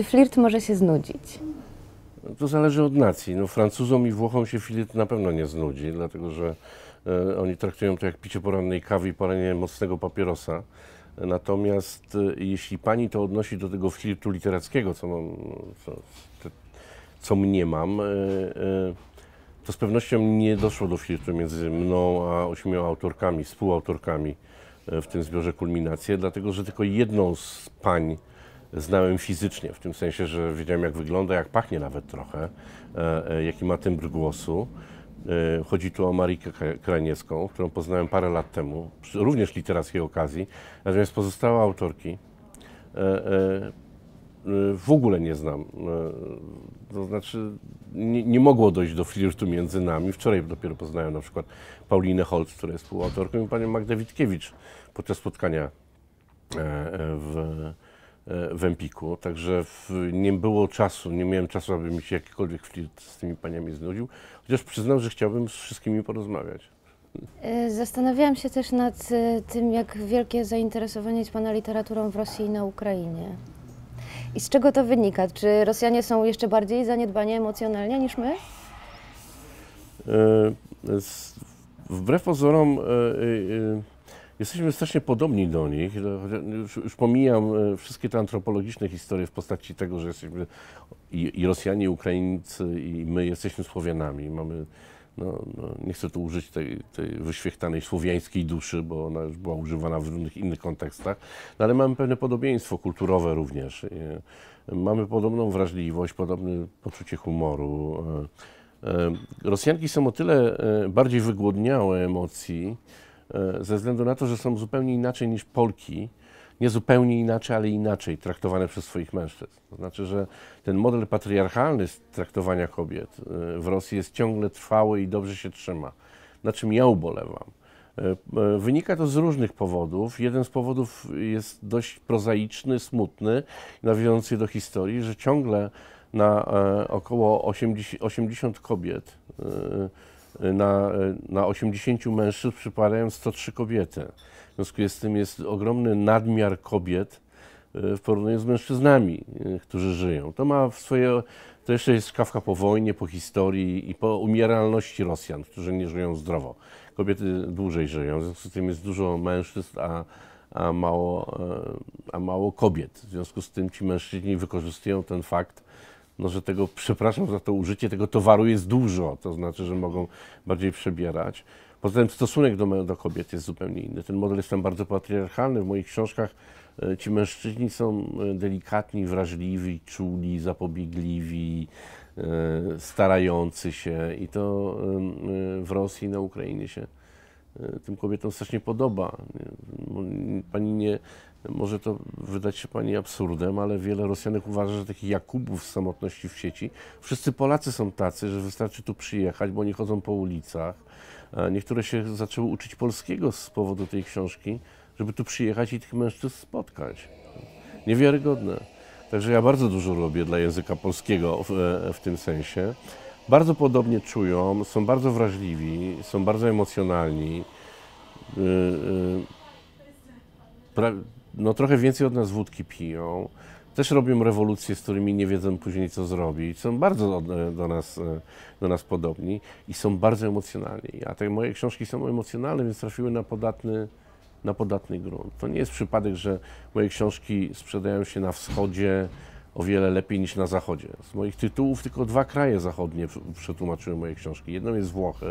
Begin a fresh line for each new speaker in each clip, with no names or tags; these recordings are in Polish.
czy flirt może się znudzić?
No, to zależy od nacji. No, Francuzom i Włochom się flirt na pewno nie znudzi, dlatego że e, oni traktują to jak picie porannej kawy i palenie mocnego papierosa. Natomiast e, jeśli pani to odnosi do tego flirtu literackiego, co, mam, co, te, co mnie mam, e, e to z pewnością nie doszło do flirtu między mną a ośmioma autorkami, współautorkami e, w tym zbiorze Kulminacje, dlatego że tylko jedną z pań, znałem fizycznie, w tym sensie, że wiedziałem jak wygląda, jak pachnie nawet trochę, e, e, jaki ma tymbr głosu. E, chodzi tu o Marikę Krajniecką, którą poznałem parę lat temu, również literackiej okazji, natomiast pozostałe autorki w ogóle nie znam. To znaczy, nie, nie, mogło dojść do flirtu między nami. Wczoraj dopiero poznałem na przykład Paulinę Holz, która jest współautorką, i panią Magdę Witkiewicz podczas spotkania w, E, w Empiku, także w, nie było czasu, nie miałem czasu, aby mi się jakikolwiek flirt z tymi paniami znudził, chociaż przyznam, że chciałbym z wszystkimi porozmawiać.
E, zastanawiałam się też nad e, tym, jak wielkie zainteresowanie jest Pana literaturą w Rosji i na Ukrainie. I z czego to wynika? Czy Rosjanie są jeszcze bardziej zaniedbani emocjonalnie niż my?
Wbrew pozorom Jesteśmy strasznie podobni do nich. No, już, już pomijam e, wszystkie te antropologiczne historie w postaci tego, że jesteśmy i, i Rosjanie, i Ukraińcy, i my jesteśmy Słowianami. Mamy, no, no, nie chcę tu użyć tej, tej wyświechtanej słowiańskiej duszy, bo ona już była używana w różnych innych kontekstach, no, ale mamy pewne podobieństwo kulturowe również. E, mamy podobną wrażliwość, podobne poczucie humoru. E, Rosjanki są o tyle bardziej wygłodniałe emocji, E, ze względu na to, że są zupełnie inaczej niż Polki, nie zupełnie inaczej, ale inaczej traktowane przez swoich mężczyzn. To znaczy, że ten model patriarchalny traktowania kobiet e, w Rosji jest ciągle trwały i dobrze się trzyma, na czym ja ubolewam. E, wynika to z różnych powodów. Jeden z powodów jest dość prozaiczny, smutny, nawiązujący do historii, że ciągle na około 80, 80 kobiet na, na 80 mężczyzn przypadają 103 kobiety. W związku z tym jest ogromny nadmiar kobiet e, w porównaniu z mężczyznami, e, którzy żyją. To ma w swoje, to jeszcze jest kawka po wojnie, po historii i po umieralności Rosjan, którzy nie żyją zdrowo. Kobiety dłużej żyją, w związku z tym jest dużo mężczyzn, a, a, mało, e, a mało kobiet. W związku z tym ci mężczyźni wykorzystują ten fakt, no, że tego, przepraszam za to użycie, tego towaru jest dużo, to znaczy, że mogą bardziej przebierać. Poza tym stosunek do, do kobiet jest zupełnie inny. Ten model jest tam bardzo patriarchalny. W moich książkach e, ci mężczyźni są e, delikatni, wrażliwi, czuli, zapobiegliwi, e, starający się i to w Rosji i na Ukrainie się tym kobietom strasznie podoba. Pani nie może to wydać się Pani absurdem, ale wiele Rosjanek uważa, że takich Jakubów z samotności w sieci, wszyscy Polacy są tacy, że wystarczy tu przyjechać, bo nie chodzą po ulicach. E, niektóre się zaczęły uczyć polskiego z powodu tej książki, żeby tu przyjechać i tych mężczyzn spotkać. Niewiarygodne. Także ja bardzo dużo robię dla języka polskiego w, e, w tym sensie. Bardzo podobnie czują, są bardzo wrażliwi, są bardzo emocjonalni. E, no, trochę więcej od nas wódki piją, też robią rewolucje, z którymi nie wiedzą później co zrobić. Są bardzo e, do, nas, e, do nas podobni i są bardzo emocjonalni. A te moje książki są emocjonalne, więc trafiły na podatny, na podatny grunt. To nie jest przypadek, że moje książki sprzedają się na wschodzie o wiele lepiej niż na zachodzie. Z moich tytułów tylko dwa kraje zachodnie przetłumaczyły moje książki. Jedną jest Włochy,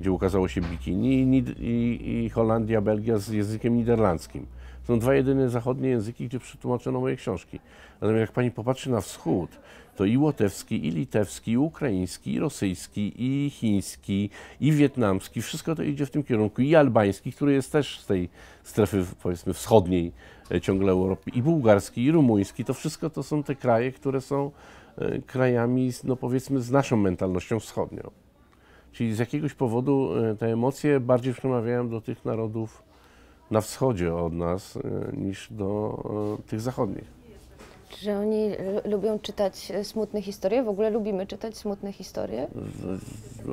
gdzie ukazało się Bikini i, i, i Holandia, Belgia z językiem niderlandzkim. Są dwa jedyne zachodnie języki, gdzie przetłumaczono moje książki. Natomiast jak pani popatrzy na wschód, to i łotewski, i litewski, i ukraiński, i rosyjski, i chiński, i wietnamski, wszystko to idzie w tym kierunku, i albański, który jest też z tej strefy powiedzmy wschodniej e, ciągle Europy, i bułgarski, i rumuński, to wszystko to są te kraje, które są e, krajami, no powiedzmy, z naszą mentalnością wschodnią. Czyli z jakiegoś powodu e, te emocje bardziej przemawiają do tych narodów, na wschodzie od nas e, niż do e, tych zachodnich.
Że oni e, lubią czytać smutne historie? W ogóle lubimy czytać smutne historie?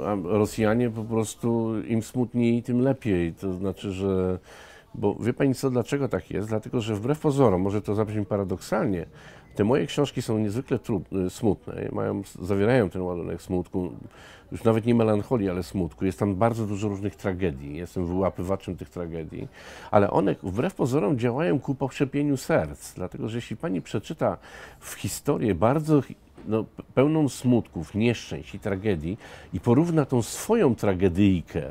A Rosjanie po prostu im smutniej, tym lepiej. To znaczy, że. Bo wie pani co, dlaczego tak jest? Dlatego, że wbrew pozorom, może to zabrzmi paradoksalnie, te moje książki są niezwykle trudne, y, smutne, mają, zawierają ten ładunek smutku, już nawet nie melancholii, ale smutku. Jest tam bardzo dużo różnych tragedii, jestem wyłapywaczem tych tragedii, ale one wbrew pozorom działają ku pokrzepieniu serc, dlatego że jeśli pani przeczyta w historię bardzo no, pełną smutków, nieszczęść i tragedii i porówna tą swoją tragedyjkę,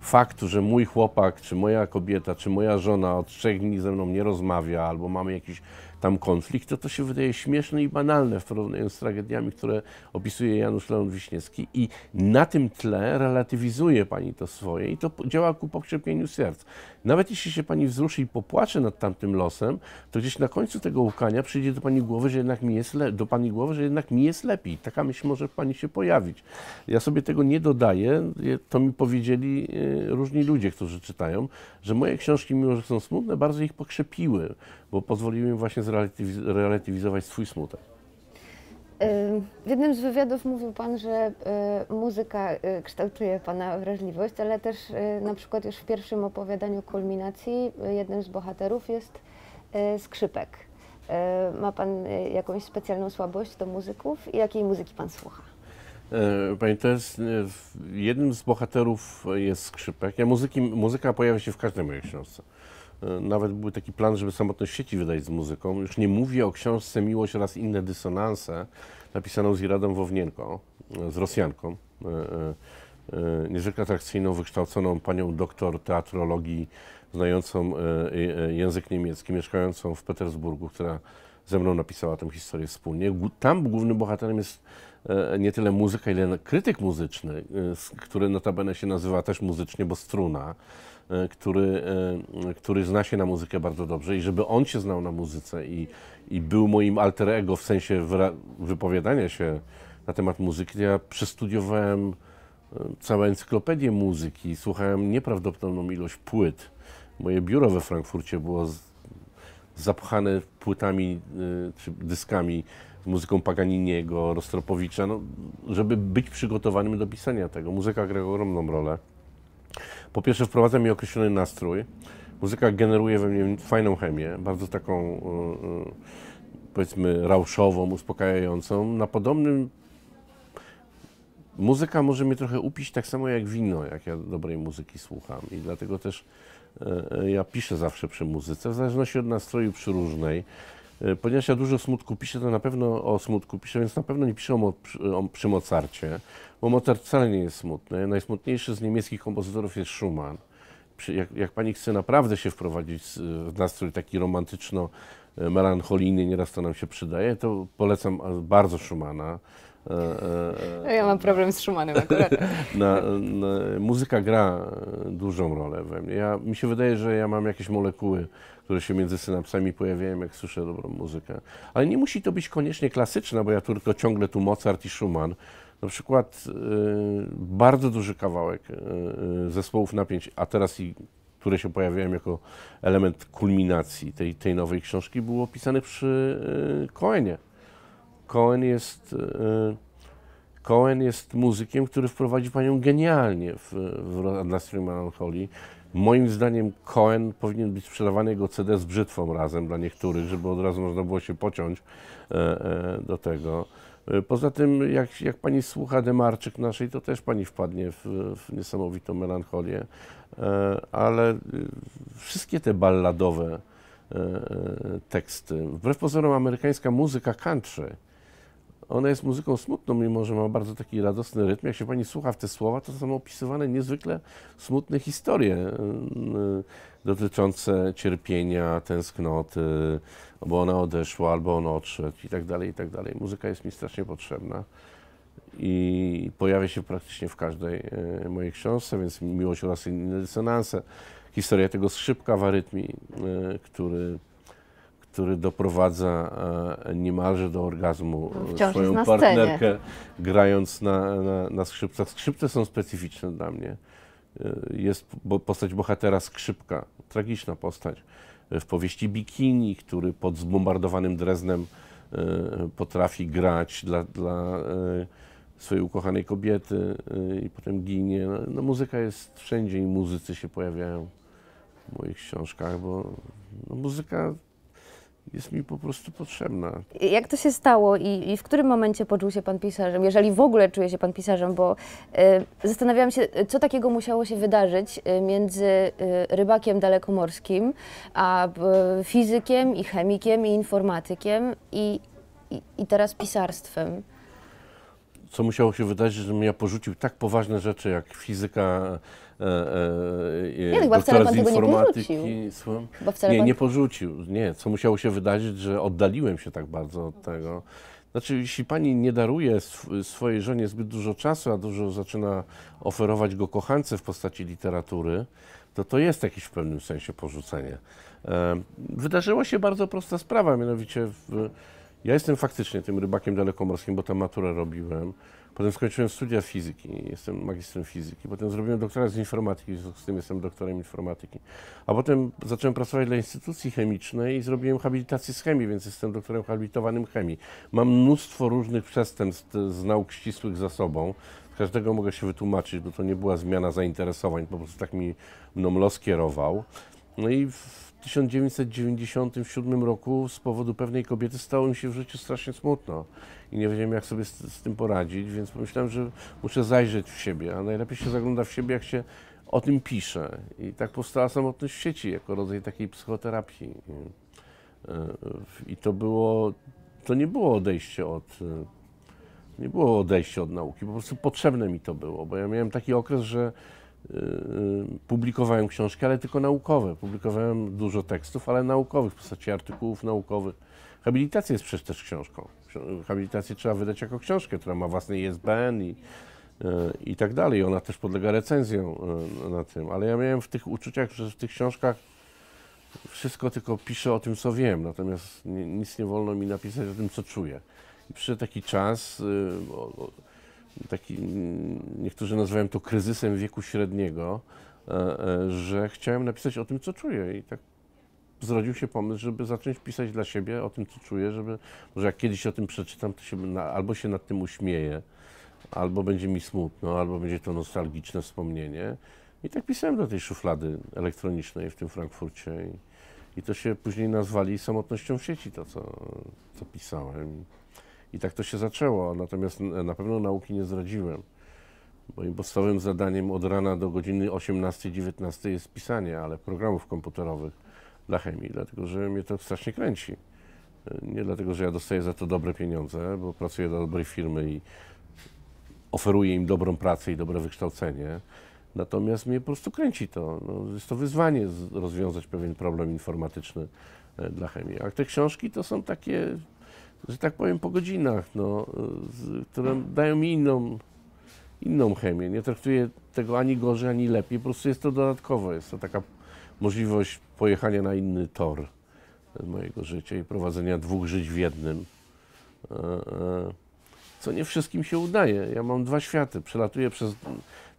faktu, że mój chłopak, czy moja kobieta, czy moja żona od trzech dni ze mną nie rozmawia, albo mamy jakiś tam konflikt, to to się wydaje śmieszne i banalne w porównaniu z tragediami, które opisuje Janusz Leon Wiśniewski i na tym tle relatywizuje pani to swoje i to działa ku pokrzepieniu serc. Nawet jeśli się pani wzruszy i popłacze nad tamtym losem, to gdzieś na końcu tego łkania przyjdzie do pani głowy, że jednak mi jest do pani głowy, że jednak mi jest lepiej. Taka myśl może w pani się pojawić. Ja sobie tego nie dodaję, to mi powiedzieli y, różni ludzie, którzy czytają, że moje książki, mimo że są smutne, bardzo ich pokrzepiły bo pozwoliły im właśnie zrelatywizować swój smutek.
W jednym z wywiadów mówił Pan, że y, muzyka y, kształtuje Pana wrażliwość, ale też y, na przykład już w pierwszym opowiadaniu kulminacji jednym z bohaterów jest skrzypek. Ma Pan jakąś specjalną słabość do muzyków i jakiej muzyki Pan słucha?
E, Pani to jest, jednym z bohaterów jest skrzypek. Ja muzyki, muzyka pojawia się w każdej mojej książce. E, nawet był taki plan, żeby samotność sieci wydać z muzyką. Już nie mówię o książce Miłość oraz inne dysonanse, napisaną z Iradą Wownienką, e, z Rosjanką, e, niezwykle atrakcyjną, wykształconą panią doktor teatrologii, znającą język niemiecki, mieszkającą w Petersburgu, która ze mną napisała tę historię wspólnie. Tam głównym bohaterem jest nie tyle muzyka, ile krytyk muzyczny, który notabene się nazywa też muzycznie, bo struna. E, który, e, który zna się na muzykę bardzo dobrze i żeby on się znał na muzyce i, i był moim alter ego w sensie wypowiadania się na temat muzyki, ja przestudiowałem e, całą encyklopedię muzyki, słuchałem nieprawdopodobną ilość płyt. Moje biuro we Frankfurcie było zapchane płytami czy dyskami z muzyką Paganiniego, Rostropowicza, no, żeby być przygotowanym do pisania tego. Muzyka gra ogromną rolę. Po pierwsze wprowadza mi określony nastrój. Muzyka generuje we mnie fajną chemię, bardzo taką e, e, powiedzmy rauszową, uspokajającą. Na podobnym muzyka może mnie trochę upić tak samo jak wino, jak ja dobrej muzyki słucham i dlatego też e, ja piszę zawsze przy muzyce, w zależności od nastroju przy różnej. E, ponieważ ja dużo smutku piszę, to na pewno o smutku piszę, więc na pewno nie piszę o, o, przy Mozarcie, bo Mozart wcale nie jest smutny. Najsmutniejszy z niemieckich kompozytorów jest Schumann. Jak, jak, pani chce naprawdę się wprowadzić w nastrój taki romantyczno-melancholijny, nieraz to nam się przydaje, to polecam bardzo Schumana. E,
e, e, ja mam problem z Schumannem akurat.
Na, na, muzyka gra dużą rolę we mnie. Ja, mi się wydaje, że ja mam jakieś molekuły, które się między synapsami pojawiają, jak słyszę dobrą muzykę. Ale nie musi to być koniecznie klasyczna, bo ja tylko ciągle tu Mozart i Schumann. Na przykład y, bardzo duży kawałek y, y, zespołów napięć, a teraz i które się pojawiają jako element kulminacji tej, tej nowej książki, było opisane przy y, Koenie. Cohen jest, e, Cohen jest muzykiem, który wprowadzi panią genialnie w, w Adlastry Melancholii. Moim zdaniem Cohen powinien być sprzedawany jego CD z brzytwą razem dla niektórych, żeby od razu można było się pociąć e, e, do tego. Poza tym, jak, jak pani słucha Demarczyk naszej, to też pani wpadnie w, w niesamowitą melancholię, ale wszystkie te balladowe teksty, wbrew pozorom amerykańska muzyka country, ona jest muzyką smutną, mimo że ma bardzo taki radosny rytm. Jak się pani słucha w te słowa, to są opisywane niezwykle smutne historie mm, y, dotyczące cierpienia, tęsknoty, bo ona odeszła, albo on odszedł i tak dalej, i tak dalej. Muzyka jest mi strasznie potrzebna i pojawia się praktycznie w każdej y, mojej książce, więc Miłość oraz inne dysonanse, historia tego skrzypka w arytmii, y, który który doprowadza e, niemalże do orgazmu no, e, Wciąż swoją partnerkę, scenie. grając na, na, na skrzypcach. Skrzypce są specyficzne dla mnie. E, jest postać bohatera Skrzypka, tragiczna postać. W powieści Bikini, który pod zbombardowanym Dreznem potrafi grać dla, dla swojej ukochanej kobiety i potem ginie. No, no, muzyka jest wszędzie i muzycy się pojawiają w moich książkach, bo no, muzyka jest mi po prostu potrzebna.
Jak to się stało i, i, w którym momencie poczuł się pan pisarzem, jeżeli w ogóle czuje się pan pisarzem, bo y, zastanawiałam się, co takiego musiało się wydarzyć y, między y, rybakiem dalekomorskim, a y, fizykiem i chemikiem i informatykiem i, i, i teraz pisarstwem
co musiało się wydarzyć, żebym ja porzucił tak poważne rzeczy jak fizyka, E, e, e, nie, no chyba wcale pan tego nie porzucił. Chyba wcale nie, pan... nie porzucił. Nie, co musiało się wydarzyć, że oddaliłem się tak bardzo od tego. Znaczy, jeśli pani nie daruje swojej żonie zbyt dużo czasu, a dużo zaczyna oferować go kochance w postaci literatury, to to jest jakieś w pewnym sensie porzucenie. E, wydarzyła się bardzo prosta sprawa, mianowicie w, ja jestem faktycznie tym rybakiem dalekomorskim, bo tam maturę robiłem. Potem skończyłem studia fizyki, jestem magistrem fizyki. Potem zrobiłem doktorat z informatyki, z tym jestem doktorem informatyki. A potem zacząłem pracować dla instytucji chemicznej i zrobiłem habilitację z chemii, więc jestem doktorem habilitowanym chemii. Mam mnóstwo różnych przestępstw z nauk ścisłych za sobą. Z każdego mogę się wytłumaczyć, bo to nie była zmiana zainteresowań, po prostu tak mi mną los kierował. No i w 1997 roku z powodu pewnej kobiety stało mi się w życiu strasznie smutno i nie wiedziałem, jak sobie z, z, tym poradzić, więc pomyślałem, że muszę zajrzeć w siebie, a najlepiej się zagląda w siebie, jak się o tym pisze. I tak powstała samotność w sieci, jako rodzaj takiej psychoterapii. I e, to było, to nie było odejście od, e, nie było odejście od nauki, po prostu potrzebne mi to było, bo ja miałem taki okres, że Y, y, publikowałem książki, ale tylko naukowe. Publikowałem dużo tekstów, ale naukowych, w postaci artykułów naukowych. Habilitacja jest przecież też książką. Habilitację trzeba wydać jako książkę, która ma własny ISBN i, y, i tak dalej. Ona też podlega recenzjom na tym. Ale ja miałem w tych uczuciach, że w tych książkach wszystko tylko piszę o tym, co wiem, natomiast nic nie wolno mi napisać o tym, co czuję. I przyszedł taki czas, taki, niektórzy nazywają to kryzysem wieku średniego, e, e, że chciałem napisać o tym, co czuję i tak zrodził się pomysł, żeby zacząć pisać dla siebie o tym, co czuję, żeby, może jak kiedyś o tym przeczytam, to się na, albo się nad tym uśmieję, albo będzie mi smutno, albo będzie to nostalgiczne wspomnienie. I tak pisałem do tej szuflady elektronicznej w tym Frankfurcie i, i to się później nazwali samotnością w sieci, to co, co pisałem. I tak to się zaczęło, natomiast na pewno nauki nie zdradziłem. Moim podstawowym zadaniem od rana do godziny 18-19 jest pisanie, ale programów komputerowych dla chemii, dlatego że mnie to strasznie kręci. Nie dlatego, że ja dostaję za to dobre pieniądze, bo pracuję dla dobrej firmy i oferuję im dobrą pracę i dobre wykształcenie. Natomiast mnie po prostu kręci to. No, jest to wyzwanie rozwiązać pewien problem informatyczny e, dla chemii. A te książki to są takie że tak powiem, po godzinach, no, z, które dają mi inną, inną chemię. Nie traktuję tego ani gorzej, ani lepiej. Po prostu jest to dodatkowe. Jest to taka możliwość pojechania na inny tor mojego życia i prowadzenia dwóch żyć w jednym. E, e, co nie wszystkim się udaje. Ja mam dwa światy. Przelatuję przez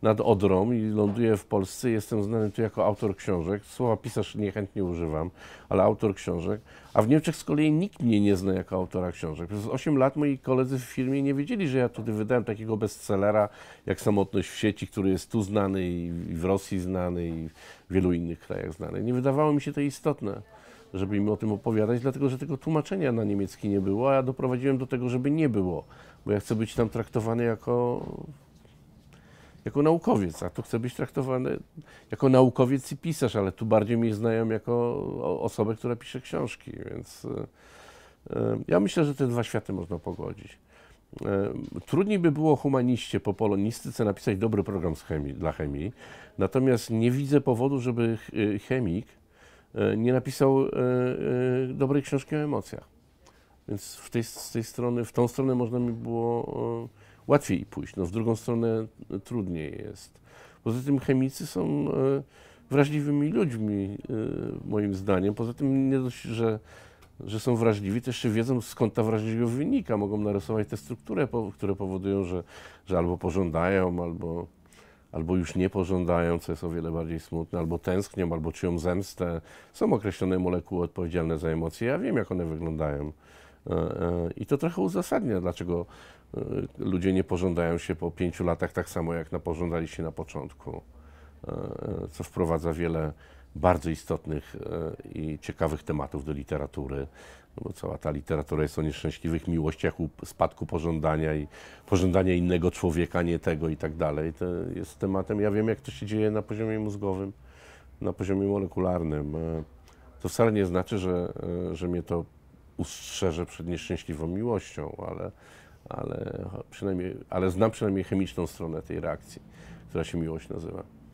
nad Odrą i ląduję w Polsce. Jestem znany tu jako autor książek. Słowa pisarz niechętnie używam, ale autor książek. A w Niemczech z kolei nikt mnie nie zna jako autora książek. Przez 8 lat moi koledzy w firmie nie wiedzieli, że ja tutaj wydałem takiego bestsellera jak Samotność w sieci, który jest tu znany i w Rosji znany i w wielu innych krajach znany. Nie wydawało mi się to istotne żeby im o tym opowiadać, dlatego że tego tłumaczenia na niemiecki nie było, a ja doprowadziłem do tego, żeby nie było, bo ja chcę być tam traktowany jako jako naukowiec, a tu chcę być traktowany jako naukowiec i pisarz, ale tu bardziej mnie znają jako osobę, która pisze książki, więc e, e, ja myślę, że te dwa światy można pogodzić. E, trudniej by było humaniście po polonistyce napisać dobry program z chemii, dla chemii, natomiast nie widzę powodu, żeby chemik nie napisał dobrej książki o emocjach. Więc w tej, z tej strony, w tą stronę można mi było łatwiej pójść, no w drugą stronę e, trudniej jest. Poza tym chemicy są e, wrażliwymi ludźmi, e, moim zdaniem. Poza tym nie dość, że, że są wrażliwi, też jeszcze wiedzą skąd ta wrażliwość wynika. Mogą narysować te struktury, które powodują, że, że albo pożądają, albo, albo już nie pożądają, co jest o wiele bardziej smutne, albo tęsknią, albo czują zemstę. Są określone molekuły odpowiedzialne za emocje. Ja wiem, jak one wyglądają. I to trochę uzasadnia, dlaczego Y, ludzie nie pożądają się po pięciu latach tak samo, jak na się na początku, y, y, co wprowadza wiele bardzo istotnych i ciekawych tematów do literatury, no bo cała ta literatura jest o nieszczęśliwych miłościach, spadku pożądania i pożądania innego człowieka, nie tego i tak dalej. To jest tematem, ja wiem jak to się dzieje na poziomie mózgowym, na poziomie molekularnym. To wcale nie znaczy, że, że mnie to ustrzeże przed nieszczęśliwą miłością, ale ale, przynajmniej, ale znam przynajmniej chemiczną stronę tej reakcji, która się miłość nazywa.